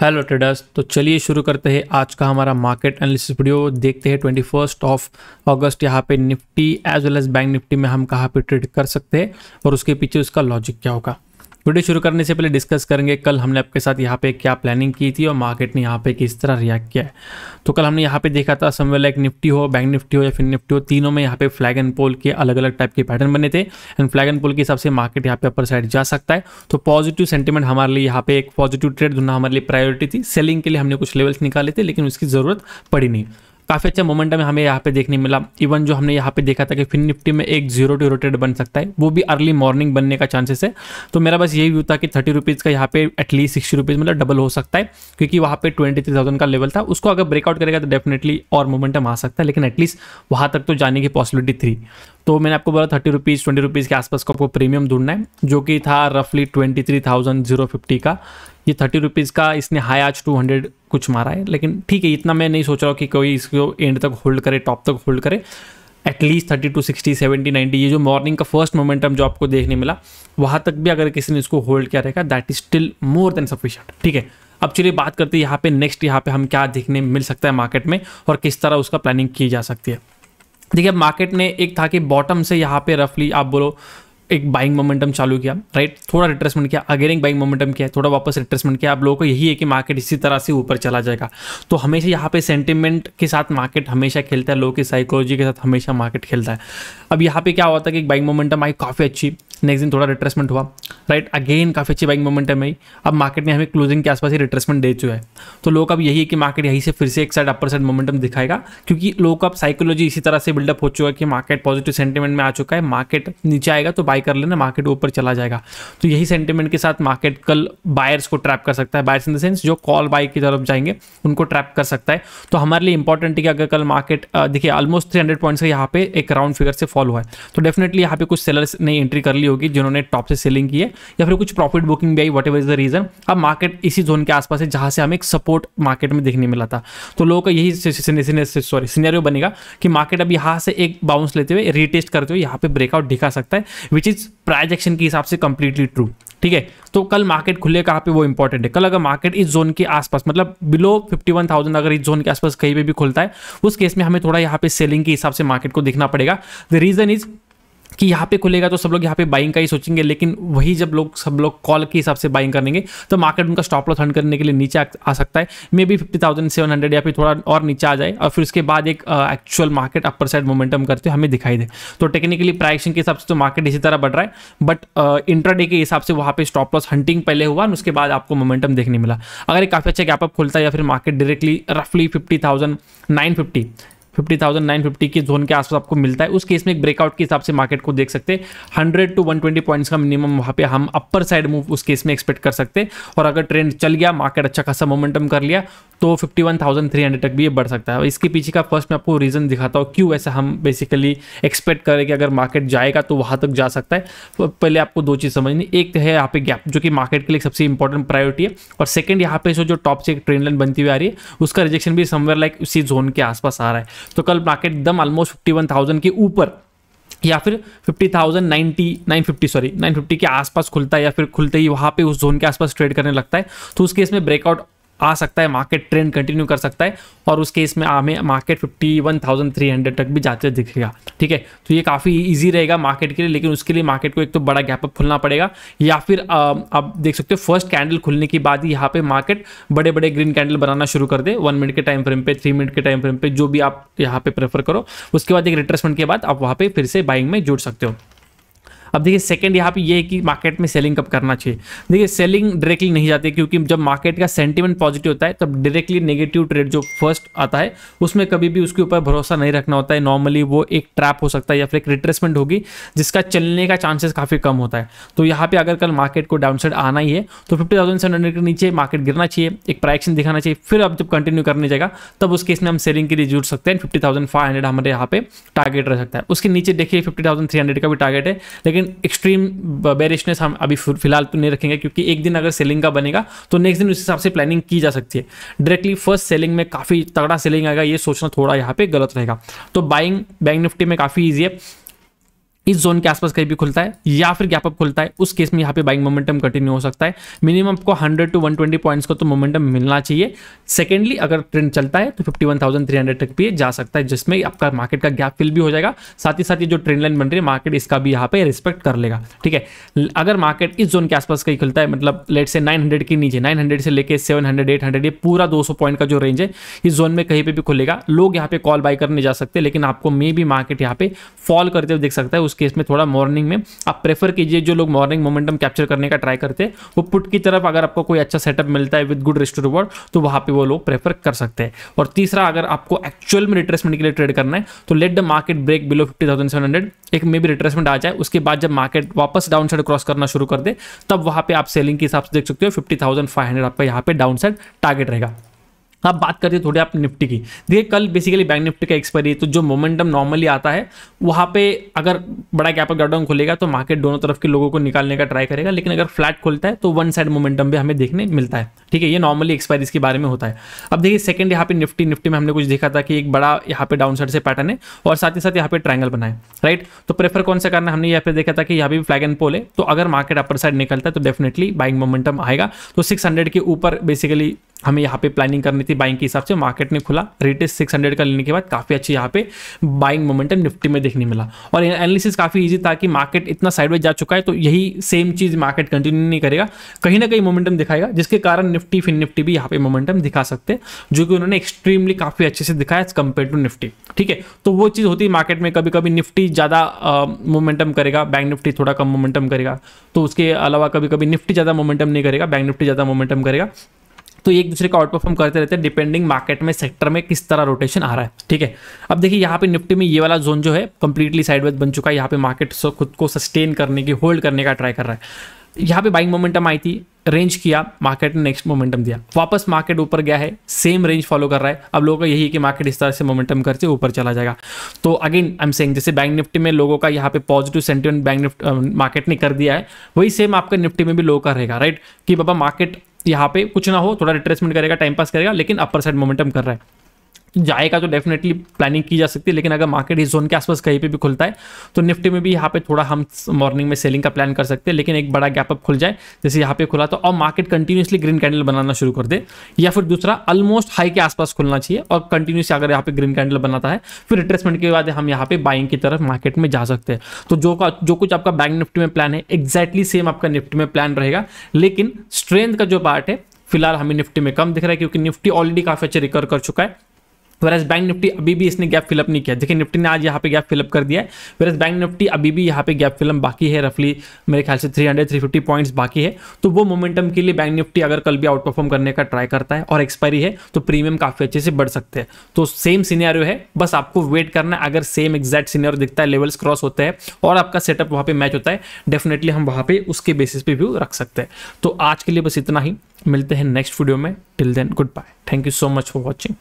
hello traders तो चलिए शुरू करते हैं आज का हमारा मार्केट एनालिसिस वीडियो देखते हैं ट्वेंटी फर्स्ट ऑफ अगस्त यहाँ पे Nifty as well as bank Nifty में हम कहाँ पे ट्रेड कर सकते हैं और उसके पीछे उसका लॉजिक क्या होगा वीडियो शुरू करने से पहले डिस्कस करेंगे कल हमने आपके साथ यहाँ पे क्या प्लानिंग की थी और मार्केट ने यहाँ पे किस तरह रिएक्ट किया है तो कल हमने यहाँ पे देखा था समय लाइक निफ्टी हो बैंक निफ्टी हो या फिर निफ्टी हो तीनों में यहाँ पे फ्लैग एंड पोल के अलग अलग टाइप के पैटर्न बने थे एंड फ्लैग एंड पोल के हिसाब से मार्केट यहाँ पे अपर साइड जा सकता है तो पॉजिटिव सेंटीमेंट हमारे लिए यहाँ पे एक पॉजिटिव ट्रेड ढूंढना हमारे लिए प्रायोरिटी थी सेलिंग के लिए हमने कुछ लेवल्स निकाले थे लेकिन उसकी ज़रूरत पड़ी नहीं काफ़ी अच्छा मोमेंटम हमें यहाँ पे देखने मिला इवन जो हमने यहाँ पे देखा था कि फिन निफ्टी में एक जीरो टू रोटेड बन सकता है वो भी अर्ली मॉर्निंग बनने का चांसेस है तो मेरा बस यही व्यू था कि थर्टी रुपीज़ का यहाँ पे एटलीस्ट सिक्सटी रुपीज़ मतलब डबल हो सकता है क्योंकि वहाँ पे ट्वेंटी थ्री थाउजेंड का लेवल था उसको अगर ब्रेकआउट करेगा तो डेफिनेटली और मोमेंटम आ सकता है लेकिन एटलीस्ट वहाँ तक तो जाने की पॉसिबिलिटी थी तो मैंने आपको बोला थर्टी रुपीज़ ट्वेंटी रुपीज़ के आसपास को आपको प्रीमियम ढूंढना है जो कि था रफली twenty three thousand zero fifty का ये थर्टी रुपीज़ का इसने हाई आज टू हंड्रेड कुछ मारा है लेकिन ठीक है इतना मैं नहीं सोच रहा हूँ कि कोई इसको एंड तक होल्ड करे टॉप तक होल्ड करे at least thirty two sixty seventy ninety ये जो मॉर्निंग का फर्स्ट मोमेंटम जो आपको देखने मिला वहाँ तक भी अगर किसी ने इसको होल्ड किया रहेगा that is still more than sufficient ठीक है अब चलिए बात करते हैं यहाँ पे नेक्स्ट यहाँ पे हम क्या देखने मिल सकता है मार्केट में और किस तरह उसका प्लानिंग की जा सकती है देखिए अब मार्केट ने एक था कि बॉटम से यहाँ पे रफली आप बोलो एक बाइंग मोमेंटम चालू किया राइट थोड़ा रिट्रेसमेंट किया अगेन एक बाइंग मोमेंटम किया थोड़ा वापस रिट्रेसमेंट किया आप लोगों को यही है कि मार्केट इसी तरह से ऊपर चला जाएगा तो हमेशा यहाँ पे सेंटिमेंट के साथ मार्केट हमेशा खेलता है लोगों की साइकोलॉजी के साथ हमेशा मार्केट खेलता है अब यहाँ पे क्या होता है कि एक बाइंग मोमेंटम आई काफ़ी अच्छी नेक्स्ट दिन थोड़ा रिट्रेसमेंट हुआ राइट अगेन काफ़ी अच्छी बाइंग मोमेंट है अब मार्केट ने हमें क्लोजिंग के आसपास ही रिट्रेसमेंट दे चुका है तो लोग अब यही है कि मार्केट यहीं से फिर से एक साइड अपर साइड मोमेंटम दिखाएगा क्योंकि लोग अब साइकोलॉजी इसी तरह से बिल्डअप हो चुका है कि मार्केट पॉजिटिव सेंटीमेंट में आ चुका है मार्केट नीचे आएगा तो बाय कर लेना मार्केट ऊपर चला जाएगा तो यही सेंटीमेंट के साथ मार्केट कल बायर्स को ट्रैप कर सकता है बायर्स इन द सेंस जो कॉल बाय की तरफ जाएंगे उनको ट्रैप कर सकता है तो हमारे लिए इंपॉर्टेंट है कि अगर कल मार्केट देखिए ऑलमोस्ट थ्री हंड्रेड पॉइंट्स का यहाँ पे एक राउंड फिगर से फॉलो है तो डेफिनेटली यहाँ पे कुछ सेलर्स ने एंट्री कर ली लिए होगी जिन्होंने टॉप से सेलिंग की है या फिर कुछ प्रॉफिट बुकिंग भी I what is the reason अब मार्केट इसी जोन के आसपास है जहां से हमें एक सपोर्ट मार्केट में देखने मिला था तो लोगों का यही सॉरी सीनियर बनेगा कि मार्केट अब यहां से एक बाउंस लेते हुए रिटेस्ट करते हुए यहां पर ब्रेकआउट दिखा सकता है विच इज प्राइज एक्शन के हिसाब से कंप्लीटली ट्रू ठीक है तो कल मार्केट खुले कहाँ पे वो इंपॉर्टेंट है कल अगर मार्केट इस जोन के आसपास मतलब बिलो 51,000 अगर इस जोन के आसपास कहीं पे भी खुलता है उस केस में हमें थोड़ा यहाँ पे सेलिंग के हिसाब से मार्केट को देखना पड़ेगा द रीजन इज़ कि यहाँ पे खुलेगा तो सब लोग यहाँ पे बाइंग का ही सोचेंगे लेकिन वही जब लोग सब लोग कॉल के हिसाब से बाइंग करेंगे तो मार्केट उनका स्टॉप लॉस हंड करने के लिए नीचे आ, आ सकता है maybe fifty thousand seven hundred या फिर थोड़ा और नीचे आ जाए और फिर उसके बाद एक actual market upper side momentum करते हुए हमें दिखाई दे तो टेक्निकली प्राइसिंग के हिसाब से तो मार्केट इसी तरह बढ़ रहा है बट इंट्राडे के हिसाब से वहाँ पर स्टॉप लॉस हंटिंग पहले हुआ उसके बाद आपको मोमेंटम देखने मिला अगर एक काफ़ी अच्छा गैप अप खुलता है या फिर मार्केट डायरेक्टली रफली fifty thousand nine fifty fifty thousand nine fifty के जोन के आसपास आपको मिलता है उस केस में एक ब्रेकआउट के हिसाब से मार्केट को देख सकते हैं hundred two one twenty points का मिनिमम वहाँ पे हम अपर साइड मूव उस केस में एक्सपेक्ट कर सकते हैं और अगर ट्रेंड चल गया मार्केट अच्छा खासा मोमेंटम कर लिया तो fifty one thousand three hundred तक भी ये बढ़ सकता है इसके पीछे का फर्स्ट मैं आपको रीज़न दिखाता हूँ क्यों ऐसा हम बेसिकली एक्सपेक्ट करें कि अगर मार्केट जाएगा तो वहाँ तक जा सकता है तो पहले आपको दो चीज़ समझनी एक तो है यहाँ पे गैप जो कि मार्केट के लिए सबसे इंपॉर्टेंट प्रायोरिटी है और सेकंड यहाँ पे जो टॉप से एक ट्रेंड लाइन बनती हुई आ रही है उसका रिजेक्शन भी समवेयर लाइक उसी जोन के आसपास आ रहा है तो कल मार्केट एकदम ऑलमोस्ट फिफ्टी वन थाउजेंड के ऊपर या फिर fifty thousand ninety nine fifty sorry nine fifty के आसपास खुलता है या फिर खुलते ही वहाँ पे उस जोन के आसपास ट्रेड करने लगता है तो उस केस में ब्रेकआउट आ सकता है मार्केट ट्रेंड कंटिन्यू कर सकता है और उस केस में हमें market fifty one thousand three hundred तक भी जाते दिखेगा ठीक है तो ये काफ़ी ईजी रहेगा मार्केट के लिए लेकिन उसके लिए मार्केट को एक तो बड़ा गैप अप खुलना पड़ेगा या फिर आप देख सकते हो फर्स्ट कैंडल खुलने के बाद ही यहाँ पे मार्केट बड़े बड़े ग्रीन कैंडल बनाना शुरू कर दे वन मिनट के टाइम फ्रेम पे थ्री मिनट के टाइम फ्रेम पे जो भी आप यहाँ पे प्रेफर करो उसके बाद एक रिट्रेसमेंट के बाद आप वहाँ पर फिर से बाइंग में जुड़ सकते हो अब देखिए सेकंड यहाँ पे ये है कि मार्केट में सेलिंग कब करना चाहिए देखिए सेलिंग डायरेक्टली नहीं जाती क्योंकि जब मार्केट का सेंटीमेंट पॉजिटिव होता है तब डायरेक्टली नेगेटिव ट्रेड जो फर्स्ट आता है उसमें कभी भी उसके ऊपर भरोसा नहीं रखना होता है नॉर्मली वो एक ट्रैप हो सकता है या फिर एक रिट्रेसमेंट होगी जिसका चलने का चांसेस काफ़ी कम होता है तो यहाँ पर अगर कल मार्केट को डाउन साइड आना ही है तो फिफ्टी थाउजेंड सेवन हंड्रेड के नीचे मार्केट गिरना चाहिए एक प्राइक्शन दिखाना चाहिए फिर अब जब कंटिन्यू करने जाएगा तब उस केस में हम सेलिंग के लिए जुड़ सकते हैं फिफ्टी थाउजेंड फाइव हंड्रेड हमारे यहाँ पे टारगेट रह सकता है उसके नीचे देखिए फिफ्टी थाउजेंड थ्री हंड्रेड का भी टारगेट है लेकिन लेकिन एक्सट्रीम बेरिशनेस हम अभी फिलहाल तो नहीं रखेंगे क्योंकि एक दिन अगर सेलिंग का बनेगा तो नेक्स्ट दिन उस हिसाब से प्लानिंग की जा सकती है डायरेक्टली फर्स्ट सेलिंग में काफ़ी तगड़ा सेलिंग आएगा ये सोचना थोड़ा यहाँ पे गलत रहेगा तो बाइंग बैंक निफ्टी में काफ़ी ईजी है इस जोन के आसपास कहीं भी खुलता है या फिर गैप अप खुलता है उस केस में यहाँ पे बाइंग मोमेंटम कंटिन्यू हो सकता है मिनिमम आपको 100 टू 120 पॉइंट्स का तो मोमेंटम मिलना चाहिए सेकेंडली अगर ट्रेंड चलता है तो 51,300 तक भी जा सकता है जिसमें आपका मार्केट का गैप फिल भी हो जाएगा साथ ही साथ ये जो ट्रेंड लाइन बन रही है मार्केट इसका भी यहाँ पे रिस्पेक्ट कर लेगा ठीक है अगर मार्केट इस जोन के आसपास कहीं खुलता है मतलब लेट से नाइन के नीचे नाइन से लेकर सेवन हंड्रेड ये पूरा दो पॉइंट का जो रेंज है इस जोन में कहीं पर भी खुलेगा लोग यहाँ पे कॉल बाय करने जा सकते हैं लेकिन आपको मे भी मार्केट यहाँ पे फॉल करते हुए देख सकता है उस केस में थोड़ा मॉर्निंग में आप प्रेफर कीजिए जो लोग मॉर्निंग मोमेंटम कैप्चर करने का ट्राई करते हैं वो पुट की तरफ अगर आपको कोई अच्छा सेटअप मिलता है विद गुड रिस्ट रिवॉर्ड तो वहाँ पर वो लोग प्रेफर कर सकते हैं और तीसरा अगर आपको एक्चुअल में रिट्रेसमेंट के लिए ट्रेड करना है तो let the market break below fifty एक मे भी रिट्रेसमेंट आ जाए उसके बाद जब मार्केट वापस डाउन साइड क्रॉस करना शुरू कर दे तब वहाँ पर आप सेलिंग के हिसाब से देख सकते हो फिफ्टी थाउजेंड फाइव हंड्रेड आपका यहाँ पर डाउन साइड टारगेट रहेगा अब बात करते हैं थोड़ी आप निफ्टी की देखिए कल बेसिकली बैंक निफ्टी का एक्सपायरी तो जो मोमेंटम नॉर्मली आता है वहाँ पे अगर बड़ा गैप अप डाउन खुलेगा तो मार्केट दोनों तरफ के लोगों को निकालने का ट्राई करेगा लेकिन अगर फ्लैट खुलता है तो वन साइड मोमेंटम भी हमें देखने मिलता है ठीक है ये नॉर्मली एक्सपायरीज के बारे में होता है अब देखिए सेकंड यहाँ पे निफ्टी निफ्टी में हमने कुछ देखा था कि एक बड़ा यहाँ पे डाउन साइड से पैटर्न है और साथ ही साथ यहाँ पे ट्राइंगल बनाए राइट तो प्रेफर कौन सा करना हमने यहाँ पे देखा था कि यहाँ भी फ्लैग एंड पोल है तो अगर मार्केट अपर साइड निकलता है तो डेफिनेटली बाइंग मोमेंटम आएगा तो सिक्स के ऊपर बेसिकली हमें यहाँ पे प्लानिंग करनी थी बाइंग के हिसाब से मार्केट ने खुला सिक्स हंड्रेड का लेने के बाद काफ़ी अच्छी यहाँ पे बाइंग मोमेंटम निफ्टी में देखने मिला और एनालिसिस काफ़ी ईजी था कि मार्केट इतना साइडवेज जा चुका है तो यही सेम चीज़ मार्केट कंटिन्यू नहीं करेगा कहीं ना कहीं मोमेंटम दिखाएगा जिसके कारण निफ्टी फिन निफ्टी भी यहाँ पे मोमेंटम दिखा सकते हैं जो कि उन्होंने एक्सट्रीमली काफ़ी अच्छे से दिखाया एज कम्पेयर टू निफ्टी ठीक है तो वो चीज़ होती है मार्केट में कभी कभी निफ्टी ज़्यादा मोमेंटम करेगा बैंक निफ्टी थोड़ा कम मोमेंटम करेगा तो उसके अलावा कभी कभी निफ्टी ज़्यादा मोमेंटम नहीं करेगा बैंक निफ्टी ज़्यादा मोमेंटम करेगा तो एक दूसरे का आउट परफॉर्म करते रहते हैं डिपेंडिंग मार्केट में सेक्टर में किस तरह रोटेशन आ रहा है ठीक है अब देखिए यहाँ पे निफ्टी में ये वाला जोन जो है कंप्लीटली साइडवेज बन चुका है यहाँ पे मार्केट खुद को सस्टेन करने की होल्ड करने का ट्राई कर रहा है यहाँ पे बाइंग मोमेंटम आई थी रेंज किया मार्केट ने नेक्स्ट मोमेंटम दिया वापस मार्केट ऊपर गया है सेम रेंज फॉलो कर रहा है अब लोगों का यही है कि मार्केट इस तरह से मोमेंटम करके ऊपर चला जाएगा तो अगेन आई एम सेइंग जैसे बैंक निफ्टी में लोगों का यहाँ पे positive sentiment bank Nifty market ने कर दिया है वही सेम आपका निफ्टी में भी लोगों का रहेगा राइट कि बाबा मार्केट यहाँ पे कुछ ना हो थोड़ा रिट्रेसमेंट करेगा टाइम पास करेगा लेकिन अपर साइड मोमेंटम कर रहा है जाएगा तो डेफिनेटली प्लानिंग की जा सकती है लेकिन अगर मार्केट इस जोन के आसपास कहीं पे भी खुलता है तो निफ्टी में भी यहाँ पे थोड़ा हम मॉर्निंग में सेलिंग का प्लान कर सकते हैं लेकिन एक बड़ा गैप अप खुल जाए जैसे यहाँ पे खुला तो और मार्केट कंटिन्यूसली ग्रीन कैंडल बनाना शुरू कर दे या फिर दूसरा ऑलमोस्ट हाई के आसपास खुलना चाहिए और कंटिन्यूस अगर यहाँ पे ग्रीन कैंडल बनाता है फिर रिट्रेसमेंट के बाद हम यहाँ पे बाइंग की तरफ मार्केट में जा सकते हैं तो जो का जो कुछ आपका बैंक निफ्टी में प्लान है एक्जैक्टली सेम आपका निफ्टी में प्लान रहेगा लेकिन स्ट्रेंथ का जो पार्ट है फिलहाल हमें निफ्टी में कम दिख रहा है क्योंकि निफ्टी ऑलरेडी काफ़ी अच्छे रिकवर कर चुका है वेरस बैंक निफ्टी अभी भी इसने गैप फिलअप नहीं किया देखिए निफ्टी ने आज यहाँ पे गैप फिलअप कर दिया है वेरस बैंक निफ्टी अभी भी यहाँ पे गैप फिलअप बाकी है रफली मेरे ख्याल से 300 350 पॉइंट्स बाकी है तो वो मोमेंटम के लिए बैंक निफ्टी अगर कल भी आउट परफॉर्म करने का ट्राई करता है और एक्सपायरी है तो प्रीमियम काफ़ी अच्छे से बढ़ सकते हैं तो सेम सीनियर है बस आपको वेट करना अगर सेम एग्जैक्ट सीनियर दिखता है लेवल्स क्रॉस होते हैं और आपका सेटअप वहाँ पर मैच होता है डेफिनेटली हम वहाँ पर उसके बेसिस पे व्यू रख सकते हैं तो आज के लिए बस इतना ही मिलते हैं नेक्स्ट वीडियो में till then good bye thank you so much for watching